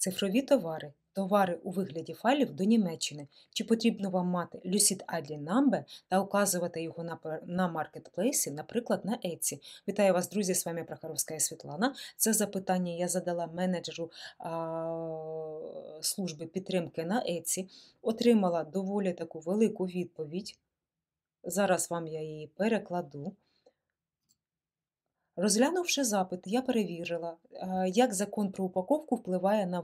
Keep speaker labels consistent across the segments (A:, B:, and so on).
A: Цифрові товари, товари у вигляді файлів до Німеччини. Чи потрібно вам мати Lucid ID Number та указувати його на на маркетплейсі, наприклад, на Etsy? Вітаю вас, друзі! З вами Прохоровська Світлана. Це запитання я задала менеджеру а, служби підтримки на Etsy. Отримала доволі таку велику відповідь. Зараз вам я її перекладу. Розглянувши запит, я перевірила, е, як закон про упаковку впливає на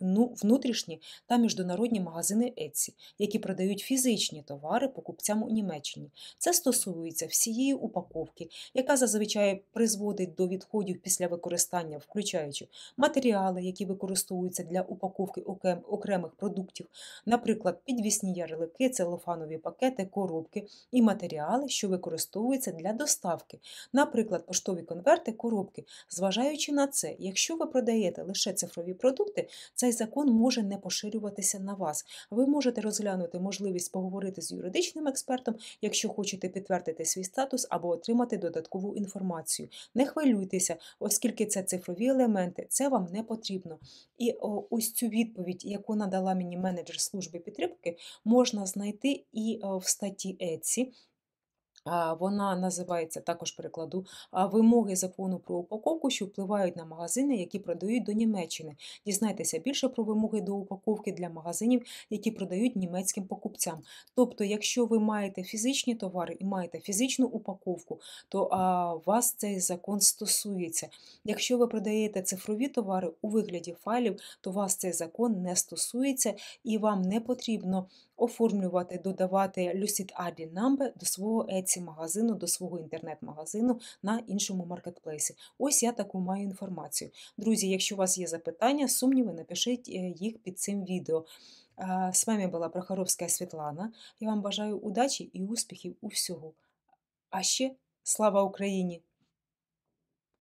A: ну, внутрішні та міжнародні магазини Etsy, які продають фізичні товари покупцям у Німеччині. Це стосується всієї упаковки, яка зазвичай призводить до відходів після використання, включаючи матеріали, які використовуються для упаковки окремих продуктів, наприклад, підвісні ярлики, целофанові пакети, коробки і матеріали, що використовуються для доставки, наприклад, поштові конверти, коробки. Зважаючи на це, якщо ви продаєте лише цифрові продукти, цей закон може не поширюватися на вас. Ви можете розглянути можливість поговорити з юридичним експертом, якщо хочете підтвердити свій статус або отримати додаткову інформацію. Не хвилюйтеся, оскільки це цифрові елементи, це вам не потрібно. І ось цю відповідь, яку надала мені менеджер служби підтримки, можна знайти і в статті Еці. Вона називається також перекладу вимоги закону про упаковку, що впливають на магазини, які продають до Німеччини. Дізнайтеся більше про вимоги до упаковки для магазинів, які продають німецьким покупцям. Тобто, якщо ви маєте фізичні товари і маєте фізичну упаковку, то а, вас цей закон стосується. Якщо ви продаєте цифрові товари у вигляді файлів, то вас цей закон не стосується і вам не потрібно оформлювати, додавати Lucid ID Number до свого etsy магазину до свого інтернет-магазину на іншому маркетплейсі. Ось я таку маю інформацію. Друзі, якщо у вас є запитання, сумніви, напишіть е, їх під цим відео. З вами була Прохоровская Світлана. Я вам бажаю удачі і успіхів у всього. А ще слава Україні!